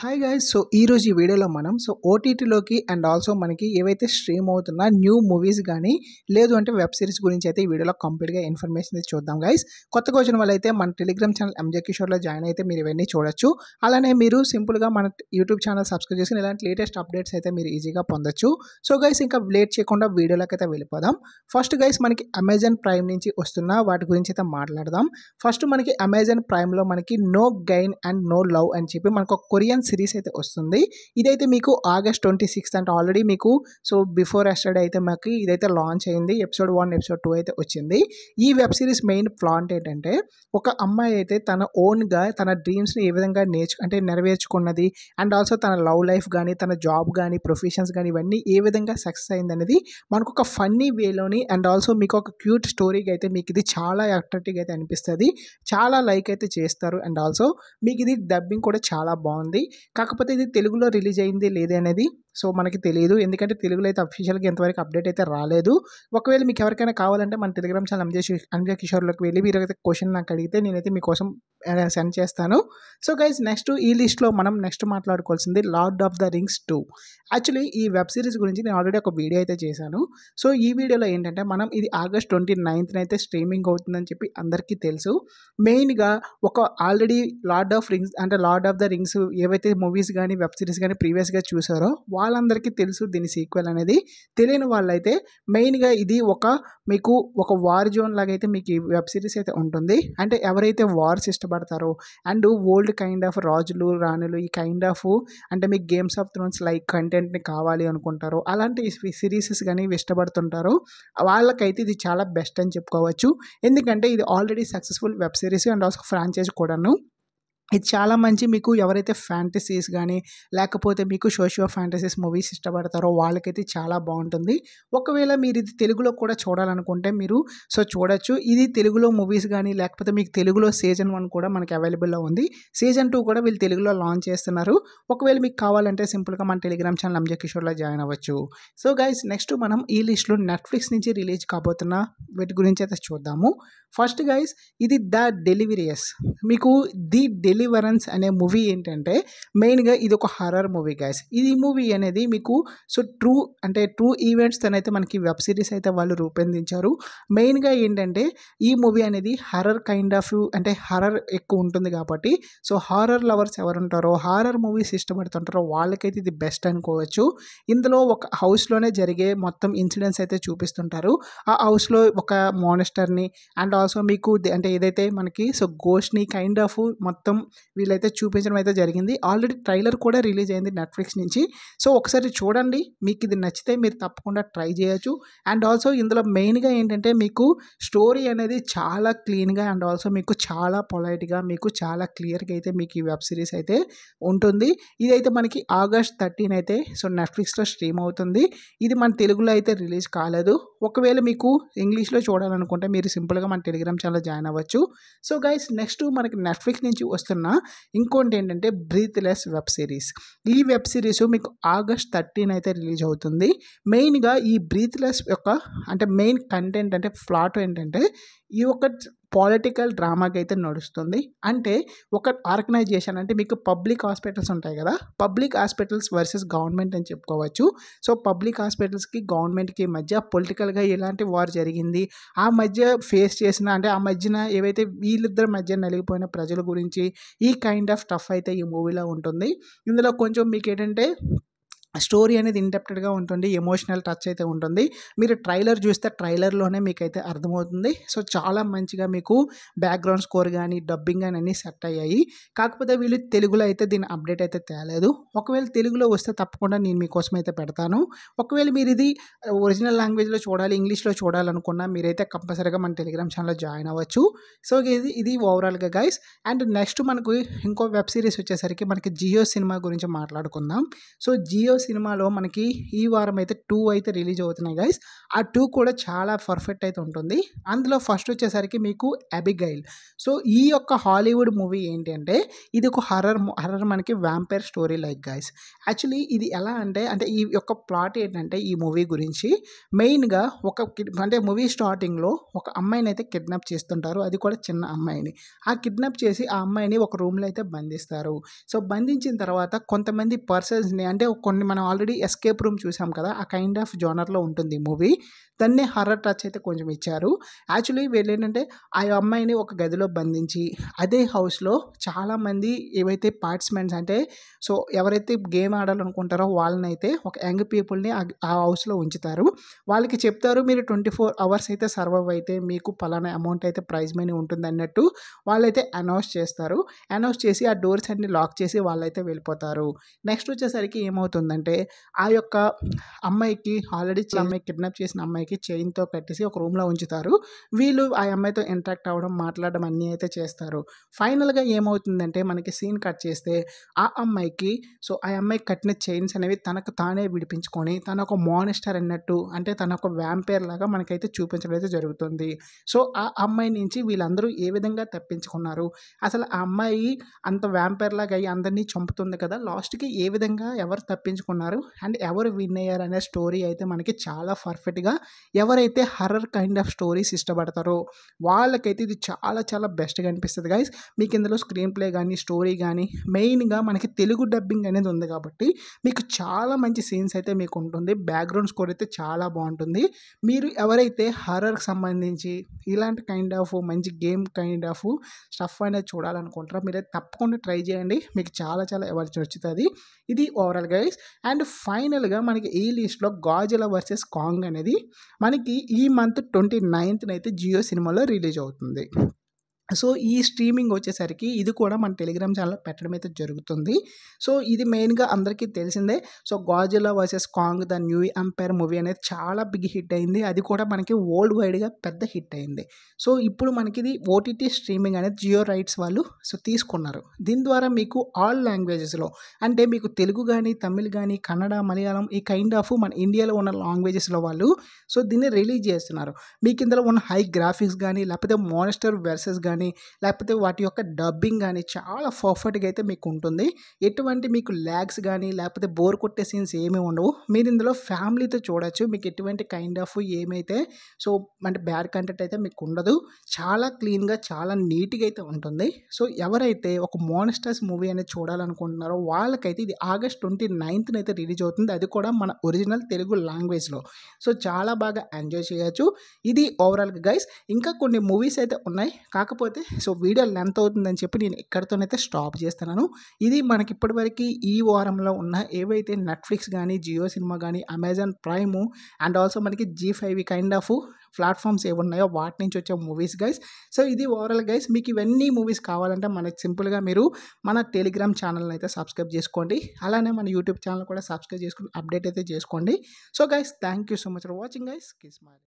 hi guys so ఈరోజు ఈ వీడియోలో మనం సో ఓటీటీలోకి అండ్ ఆల్సో మనకి ఏవైతే స్ట్రీమ్ అవుతున్న న్యూ మూవీస్ కానీ లేదు అంటే వెబ్ సిరీస్ గురించి అయితే ఈ వీడియోలో కంప్లీట్గా ఇన్ఫర్మేషన్ చూద్దాం గైస్ కొత్తగా వచ్చిన వాళ్ళైతే మన టెలిగ్రామ్ ఛానల్ ఎంజే కిషోర్లో జాయిన్ అయితే మీరు ఇవన్నీ చూడొచ్చు అలానే మీరు సింపుల్గా మన యూట్యూబ్ ఛానల్ సబ్స్క్రైబ్ చేసుకుని ఇలాంటి లేటెస్ట్ అప్డేట్స్ అయితే మీరు ఈజీగా పొందొచ్చు సో గైస్ ఇంకా లేట్ చేయకుండా వీడియోలోకి అయితే వెళ్ళిపోదాం ఫస్ట్ గైస్ మనకి అమెజాన్ ప్రైమ్ నుంచి వస్తున్న వాటి గురించి అయితే మాట్లాడదాం ఫస్ట్ మనకి అమెజాన్ ప్రైమ్లో మనకి no gain and no love అని చెప్పి మనకు కొరియన్ సిరీస్ అయితే వస్తుంది ఇదైతే మీకు ఆగస్ట్ ట్వంటీ సిక్స్త్ అంటే ఆల్రెడీ మీకు సో బిఫోర్ ఎస్టర్డే అయితే మాకు ఇదైతే లాంచ్ అయింది ఎపిసోడ్ వన్ ఎపిసోడ్ టూ అయితే వచ్చింది ఈ వెబ్ సిరీస్ మెయిన్ ప్లాంట్ ఏంటంటే ఒక అమ్మాయి అయితే తన ఓన్గా తన డ్రీమ్స్ని ఏ విధంగా నేర్చు అంటే నెరవేర్చుకున్నది అండ్ ఆల్సో తన లవ్ లైఫ్ కానీ తన జాబ్ కానీ ప్రొఫెషన్స్ కానీ ఇవన్నీ ఏ విధంగా సక్సెస్ అయింది అనేది మనకు ఒక ఫన్నీ వేలోని అండ్ ఆల్సో మీకు ఒక క్యూట్ స్టోరీగా అయితే మీకు ఇది చాలా అట్రాక్టివ్గా అయితే అనిపిస్తుంది చాలా లైక్ అయితే చేస్తారు అండ్ ఆల్సో మీకు ఇది డబ్బింగ్ కూడా చాలా బాగుంది కాకపోతే ఇది తెలుగులో రిలీజ్ అయింది లేదనేది సో మనకి తెలియదు ఎందుకంటే తెలుగులో అయితే అఫీషియల్గా ఇంతవరకు అప్డేట్ అయితే రాలేదు ఒకవేళ మీకు ఎవరికైనా కావాలంటే మన టెలిగ్రామ్ ఛానల్ అంజయ్ అంజయ్ కిషోర్లోకి వెళ్ళి మీరు అయితే క్వశ్చన్ నాకు అడిగితే నేనైతే మీకోసం సెండ్ చేస్తాను సో గైజ్ నెక్స్ట్ ఈ లిస్ట్లో మనం నెక్స్ట్ మాట్లాడుకోవాల్సింది Lord of the Rings two actually ఈ వెబ్ సిరీస్ గురించి నేను ఆల్రెడీ ఒక వీడియో అయితే చేశాను సో ఈ వీడియోలో ఏంటంటే మనం ఇది ఆగస్ట్ ట్వంటీ నైన్త్న అయితే స్ట్రీమింగ్ అవుతుందని చెప్పి అందరికీ తెలుసు మెయిన్గా ఒక ఆల్రెడీ లార్డ్ ఆఫ్ రింగ్స్ అంటే లార్డ్ ఆఫ్ ద రింగ్స్ ఏవైతే మూవీస్ కానీ వెబ్ సిరీస్ కానీ ప్రీవియస్గా చూసారో వాళ్ళందరికీ తెలుసు దీని సీక్వెల్ అనేది తెలియని వాళ్ళైతే మెయిన్గా ఇది ఒక మీకు ఒక వార్ జోన్ లాగా అయితే మీకు ఈ వెబ్ సిరీస్ అయితే ఉంటుంది అంటే ఎవరైతే వార్స్ ఇష్టపడతారో అండ్ ఓల్డ్ కైండ్ ఆఫ్ రాజులు రాణులు ఈ కైండ్ ఆఫ్ అంటే మీకు గేమ్స్ ఆఫ్ థ్రోన్స్ లైక్ కంటెంట్ని కావాలి అనుకుంటారో అలాంటి సిరీసెస్ కానీ ఇష్టపడుతుంటారు వాళ్ళకైతే ఇది చాలా బెస్ట్ అని చెప్పుకోవచ్చు ఎందుకంటే ఇది already successful web series and also franchise కూడాను ఇది చాలా మంచి మీకు ఎవరైతే ఫ్యాంటసీస్ కానీ లేకపోతే మీకు సోషియో ఫ్యాంటసీస్ మూవీస్ ఇష్టపడతారో వాళ్ళకైతే చాలా బాగుంటుంది ఒకవేళ మీరు ఇది తెలుగులో కూడా చూడాలనుకుంటే మీరు సో చూడొచ్చు ఇది తెలుగులో మూవీస్ కానీ లేకపోతే మీకు తెలుగులో సీజన్ వన్ కూడా మనకి అవైలబుల్లో ఉంది సీజన్ టూ కూడా వీళ్ళు తెలుగులో లాంచ్ చేస్తున్నారు ఒకవేళ మీకు కావాలంటే సింపుల్గా మన టెలిగ్రామ్ ఛానల్ అంజ కిషోర్లో జాయిన్ అవ్వచ్చు సో గైస్ నెక్స్ట్ మనం ఈ లిస్ట్లో నెట్ఫ్లిక్స్ నుంచి రిలీజ్ కాబోతున్న వీటి గురించి అయితే చూద్దాము ఫస్ట్ గైస్ ఇది ద డెలివరీయస్ మీకు ది డెలి డెలివరెన్స్ అనే మూవీ ఏంటంటే మెయిన్గా ఇది ఒక హర్రర్ మూవీ గైస్ ఇది మూవీ అనేది మీకు సో ట్రూ అంటే ట్రూ ఈవెంట్స్ అయితే మనకి వెబ్ సిరీస్ అయితే వాళ్ళు రూపొందించారు మెయిన్గా ఏంటంటే ఈ మూవీ అనేది హర్రర్ కైండ్ ఆఫ్ అంటే హర్రర్ ఎక్కువ ఉంటుంది కాబట్టి సో హారర్ లవర్స్ ఎవరుంటారో హారర్ మూవీస్ ఇష్టపడుతుంటారో వాళ్ళకైతే ఇది బెస్ట్ అనుకోవచ్చు ఇందులో ఒక హౌస్లోనే జరిగే మొత్తం ఇన్సిడెంట్స్ అయితే చూపిస్తుంటారు ఆ హౌస్లో ఒక మోనస్టర్ని అండ్ ఆల్సో మీకు అంటే ఏదైతే మనకి సో గోష్ని కైండ్ ఆఫ్ మొత్తం వీళ్ళైతే చూపించడం అయితే జరిగింది ఆల్రెడీ ట్రైలర్ కూడా రిలీజ్ అయింది నెట్ఫ్లిక్స్ నుంచి సో ఒకసారి చూడండి మీకు ఇది నచ్చితే మీరు తప్పకుండా ట్రై చేయొచ్చు అండ్ ఆల్సో ఇందులో మెయిన్గా ఏంటంటే మీకు స్టోరీ అనేది చాలా క్లీన్గా అండ్ ఆల్సో మీకు చాలా పొలైట్గా మీకు చాలా క్లియర్గా అయితే మీకు ఈ వెబ్ సిరీస్ అయితే ఉంటుంది ఇదైతే మనకి ఆగస్ట్ థర్టీన్ అయితే సో నెట్ఫ్లిక్స్లో స్ట్రీమ్ అవుతుంది ఇది మన తెలుగులో అయితే రిలీజ్ కాలేదు ఒకవేళ మీకు ఇంగ్లీష్లో చూడాలనుకుంటే మీరు సింపుల్గా మన టెలిగ్రామ్ ఛానల్ జాయిన్ అవ్వచ్చు సో గైస్ నెక్స్ట్ మనకి నెట్ఫ్లిక్స్ నుంచి వస్తున్న ఇంకోటి ఏంటంటే బ్రీత్లెస్ వెబ్ సిరీస్ ఈ వెబ్ సిరీస్ మీకు ఆగస్ట్ థర్టీన్ అయితే రిలీజ్ అవుతుంది మెయిన్గా ఈ బ్రీత్లెస్ యొక్క అంటే మెయిన్ కంటెంట్ అంటే ఫ్లాట్ ఏంటంటే ఈ ఒక పాలిటికల్ డ్రామాకి అయితే నడుస్తుంది అంటే ఒక ఆర్గనైజేషన్ అంటే మీకు పబ్లిక్ హాస్పిటల్స్ ఉంటాయి కదా పబ్లిక్ హాస్పిటల్స్ వర్సెస్ గవర్నమెంట్ అని చెప్పుకోవచ్చు సో పబ్లిక్ హాస్పిటల్స్కి గవర్నమెంట్కి మధ్య పొలిటికల్గా ఎలాంటి వార్ జరిగింది ఆ మధ్య ఫేస్ చేసిన అంటే ఆ మధ్యన ఏవైతే వీళ్ళిద్దరి మధ్య నలిగిపోయిన ప్రజల గురించి ఈ కైండ్ ఆఫ్ టఫ్ అయితే ఈ మూవీలో ఉంటుంది ఇందులో కొంచెం మీకు ఏంటంటే స్టోరీ అనేది ఇంటెప్టెడ్గా ఉంటుంది ఎమోషనల్ టచ్ అయితే ఉంటుంది మీరు ట్రైలర్ చూస్తే ట్రైలర్లోనే మీకైతే అర్థమవుతుంది సో చాలా మంచిగా మీకు బ్యాక్గ్రౌండ్ స్కోర్ కానీ డబ్బింగ్ కానీ అన్నీ సెట్ అయ్యాయి కాకపోతే వీళ్ళు తెలుగులో అయితే దీని అప్డేట్ అయితే తేలేదు ఒకవేళ తెలుగులో వస్తే తప్పకుండా నేను మీకోసం అయితే పెడతాను ఒకవేళ మీరు ఇది ఒరిజినల్ లాంగ్వేజ్లో చూడాలి ఇంగ్లీష్లో చూడాలనుకున్నా మీరైతే కంపల్సరీగా మన టెలిగ్రామ్ ఛానల్లో జాయిన్ అవ్వచ్చు సో ఇది ఇది ఓవరాల్గా గైస్ అండ్ నెక్స్ట్ మనకు ఇంకో వెబ్ సిరీస్ వచ్చేసరికి మనకి జియో సినిమా గురించి మాట్లాడుకుందాం సో జియో సినిమాలో మనకి ఈ వారం అయితే టూ అయితే రిలీజ్ అవుతున్నాయి గైస్ ఆ టూ కూడా చాలా పర్ఫెక్ట్ అయితే ఉంటుంది అందులో ఫస్ట్ వచ్చేసరికి మీకు అబిగైల్ సో ఈ యొక్క హాలీవుడ్ మూవీ ఏంటంటే ఇది ఒక హర్రర్ హర్రర్ మనకి vampire story like guys actually ఇది ఎలా అంటే అంటే ఈ యొక్క ప్లాట్ ఏంటంటే ఈ మూవీ గురించి మెయిన్గా ఒక అంటే మూవీ స్టార్టింగ్లో ఒక అమ్మాయిని అయితే కిడ్నాప్ చేస్తుంటారు అది కూడా చిన్న అమ్మాయిని ఆ కిడ్నాప్ చేసి ఆ అమ్మాయిని ఒక రూమ్లో అయితే బంధిస్తారు సో బంధించిన తర్వాత కొంతమంది పర్సన్స్ని అంటే కొన్ని మనం ఆల్రెడీ ఎస్కేప్ రూమ్ చూసాం కదా ఆ కైండ్ ఆఫ్ జోనర్లో ఉంటుంది మూవీ దాన్ని హర్రర్ టచ్ అయితే కొంచెం ఇచ్చారు యాక్చువల్లీ వీళ్ళు ఏంటంటే ఆ అమ్మాయిని ఒక గదిలో బంధించి అదే హౌస్లో చాలామంది ఏవైతే పార్టిసిపెంట్స్ అంటే సో ఎవరైతే గేమ్ ఆడాలనుకుంటారో వాళ్ళనైతే ఒక యంగ్ పీపుల్ని ఆ హౌస్లో ఉంచుతారు వాళ్ళకి చెప్తారు మీరు ట్వంటీ ఫోర్ అవర్స్ అయితే సర్వైవ్ అయితే మీకు పలానా అమౌంట్ అయితే ప్రైజ్ మనీ ఉంటుంది అన్నట్టు వాళ్ళైతే అనౌన్స్ చేస్తారు అనౌన్స్ చేసి ఆ డోర్స్ అన్ని లాక్ చేసి వాళ్ళైతే వెళ్ళిపోతారు నెక్స్ట్ వచ్చేసరికి ఏమవుతుందంటే ఏంటంటే ఆ యొక్క అమ్మాయికి ఆల్రెడీ అమ్మాయి కిడ్నాప్ చేసిన అమ్మాయికి చైన్తో కట్టేసి ఒక రూమ్లో ఉంచుతారు వీళ్ళు ఆ అమ్మాయితో ఇంటరాక్ట్ అవ్వడం మాట్లాడడం అన్నీ అయితే చేస్తారు ఫైనల్గా ఏమవుతుందంటే మనకి సీన్ కట్ చేస్తే ఆ అమ్మాయికి సో ఆ అమ్మాయికి కట్టిన చైన్స్ అనేవి తనకు తానే విడిపించుకొని తన ఒక మోనిస్టర్ అన్నట్టు అంటే తన ఒక వ్యాంపైర్ లాగా మనకైతే చూపించడం అయితే జరుగుతుంది సో ఆ అమ్మాయి నుంచి వీళ్ళందరూ ఏ విధంగా తప్పించుకున్నారు అసలు ఆ అమ్మాయి అంత వ్యాంపైర్ లాగా అయ్యి అందరినీ చంపుతుంది కదా లాస్ట్కి ఏ విధంగా ఎవరు తప్పించుకున్నారు తీసుకున్నారు అండ్ ఎవరు విన్ అయ్యారు అనే స్టోరీ అయితే మనకి చాలా పర్ఫెక్ట్గా ఎవరైతే హర్రర్ కైండ్ ఆఫ్ స్టోరీస్ ఇష్టపడతారో వాళ్ళకైతే ఇది చాలా చాలా బెస్ట్గా అనిపిస్తుంది గైస్ మీకు ఇందులో స్క్రీన్ ప్లే కానీ స్టోరీ కానీ మెయిన్గా మనకి తెలుగు డబ్బింగ్ అనేది ఉంది కాబట్టి మీకు చాలా మంచి సీన్స్ అయితే మీకు ఉంటుంది బ్యాక్గ్రౌండ్ స్కోర్ అయితే చాలా బాగుంటుంది మీరు ఎవరైతే హర్రర్కి సంబంధించి ఇలాంటి కైండ్ ఆఫ్ మంచి గేమ్ కైండ్ ఆఫ్ స్టఫ్ అనేది చూడాలనుకుంటారో మీరు తప్పకుండా ట్రై చేయండి మీకు చాలా చాలా ఎవరు నచ్చుతుంది ఇది ఓవరాల్ గైస్ అండ్ ఫైనల్గా మనకి ఈ లిస్ట్లో గాజుల వర్సెస్ కాంగ్ అనేది మనకి ఈ మంత్ ట్వంటీ నైన్త్నైతే అయితే జియో సినిమాలో రిలీజ్ అవుతుంది సో ఈ స్ట్రీమింగ్ వచ్చేసరికి ఇది కూడా మన టెలిగ్రామ్ ఛానల్ పెట్టడం అయితే జరుగుతుంది సో ఇది మెయిన్గా అందరికీ తెలిసిందే so Godzilla versus Kong the new empire movie అనేది చాలా బిగ్ హిట్ అయింది అది కూడా మనకి వరల్డ్ వైడ్గా పెద్ద హిట్ అయింది సో ఇప్పుడు మనకి ఇది ఓటీటీ స్ట్రీమింగ్ అనేది జియో రైట్స్ వాళ్ళు సో తీసుకున్నారు దీని ద్వారా మీకు ఆల్ లాంగ్వేజెస్లో అంటే మీకు తెలుగు కానీ తమిళ్ కానీ కన్నడ మలయాళం ఈ కైండ్ ఆఫ్ మన ఇండియాలో ఉన్న లాంగ్వేజెస్లో వాళ్ళు సో దీన్ని రిలీజ్ చేస్తున్నారు మీకు ఇందులో ఉన్న హై గ్రాఫిక్స్ కానీ లేకపోతే మోనిస్టర్ వెర్సెస్ కానీ కానీ లేకపోతే వాటి యొక్క డబ్బింగ్ కానీ చాలా పర్ఫెక్ట్గా అయితే మీకు ఉంటుంది ఎటువంటి మీకు ల్యాగ్స్ కానీ లేకపోతే బోర్ కొట్టే సీన్స్ ఏమీ ఉండవు మీరు ఇందులో ఫ్యామిలీతో చూడొచ్చు మీకు ఎటువంటి కైండ్ ఆఫ్ ఏమైతే సో అంటే బ్యాడ్ కంటెంట్ అయితే మీకు ఉండదు చాలా క్లీన్గా చాలా నీట్గా అయితే ఉంటుంది సో ఎవరైతే ఒక మోనస్టర్స్ మూవీ అనేది చూడాలనుకుంటున్నారో వాళ్ళకైతే ఇది ఆగస్ట్ ట్వంటీ నైన్త్న అయితే రిలీజ్ అవుతుంది అది కూడా మన ఒరిజినల్ తెలుగు లాంగ్వేజ్లో సో చాలా బాగా ఎంజాయ్ చేయొచ్చు ఇది ఓవరాల్గా గైస్ ఇంకా కొన్ని మూవీస్ అయితే ఉన్నాయి కాకపోతే లేకపోతే సో వీడియో లెంత్ అవుతుందని చెప్పి నేను ఇక్కడితోనైతే స్టాప్ చేస్తున్నాను ఇది మనకి ఇప్పటివరకు ఈ వారంలో ఉన్న ఏవైతే నెట్ఫ్లిక్స్ కానీ జియో సినిమా కానీ అమెజాన్ ప్రైమ్ అండ్ ఆల్సో మనకి Zee five kind of platforms ఏవి ఉన్నాయో వాటి నుంచి వచ్చే మూవీస్ గైస్ సో ఇది ఓవరాల్ గైస్ మీకు ఇవన్నీ మూవీస్ కావాలంటే మనకి సింపుల్గా మీరు మన టెలిగ్రామ్ ఛానల్ని అయితే సబ్స్క్రైబ్ చేసుకోండి అలానే మన యూట్యూబ్ ఛానల్ కూడా సబ్స్క్రైబ్ చేసుకుని అప్డేట్ అయితే చేసుకోండి so guys thank you so much for watching guys kiss my